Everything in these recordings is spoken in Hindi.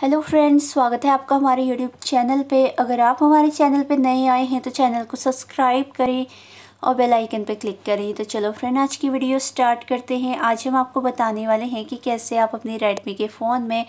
हेलो फ्रेंड्स स्वागत है आपका हमारे यूट्यूब चैनल पे अगर आप हमारे चैनल पे नए आए हैं तो चैनल को सब्सक्राइब करें और बेल आइकन पे क्लिक करें तो चलो फ्रेंड आज की वीडियो स्टार्ट करते हैं आज हम आपको बताने वाले हैं कि कैसे आप अपने रेडमी के फ़ोन में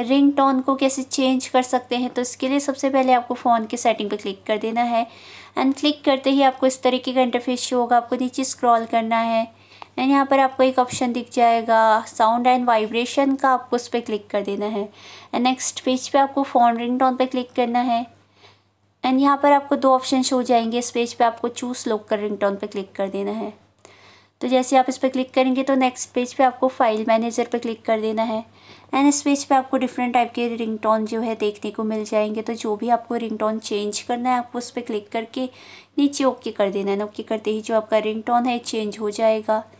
रिंग टोन को कैसे चेंज कर सकते हैं तो इसके लिए सबसे पहले आपको फ़ोन के सेटिंग पे क्लिक कर देना है एंड क्लिक करते ही आपको इस तरीके का इंटरफेस शो होगा आपको नीचे स्क्रॉल करना है एंड यहाँ पर आपको एक ऑप्शन दिख जाएगा साउंड एंड वाइब्रेशन का आपको उस पर क्लिक कर देना है एंड नेक्स्ट पेज पे आपको फ़ोन रिंग टोन पर क्लिक करना है एंड यहाँ पर आपको दो ऑप्शन शो जाएंगे इस पेज पे आपको चूज़ लोकल रिंग टोन पर क्लिक कर देना है तो जैसे आप इस पर क्लिक करेंगे तो नेक्स्ट पेज पे आपको फाइल मैनेजर पर क्लिक कर देना है एंड इस पेज पे आपको डिफरेंट टाइप के रिंगटोन जो है देखने को मिल जाएंगे तो जो भी आपको रिंगटोन चेंज करना है आपको उस पर क्लिक करके नीचे ओके कर देना है ओके करते ही जो आपका रिंगटोन है चेंज हो जाएगा